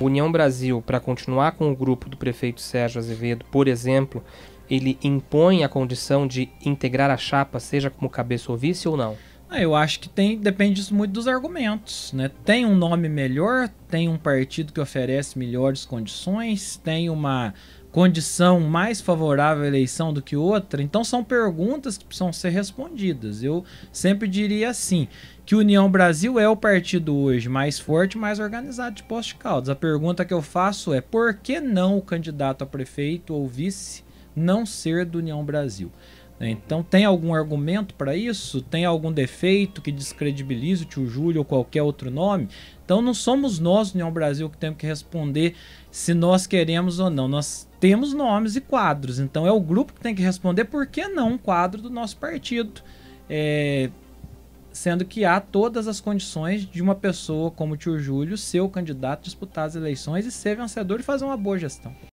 União Brasil, para continuar com o grupo do prefeito Sérgio Azevedo, por exemplo, ele impõe a condição de integrar a chapa, seja como cabeça ou vice ou não? Ah, eu acho que tem, depende muito dos argumentos, né? Tem um nome melhor, tem um partido que oferece melhores condições, tem uma condição mais favorável à eleição do que outra. Então são perguntas que precisam ser respondidas. Eu sempre diria assim, que União Brasil é o partido hoje mais forte, mais organizado de Poços de Caldas. A pergunta que eu faço é: por que não o candidato a prefeito ou vice não ser do União Brasil? Então, tem algum argumento para isso? Tem algum defeito que descredibilize o tio Júlio ou qualquer outro nome? Então, não somos nós, União Brasil, que temos que responder se nós queremos ou não. Nós temos nomes e quadros, então é o grupo que tem que responder por que não um quadro do nosso partido. É, sendo que há todas as condições de uma pessoa como o tio Júlio ser o candidato, disputar as eleições e ser vencedor e fazer uma boa gestão.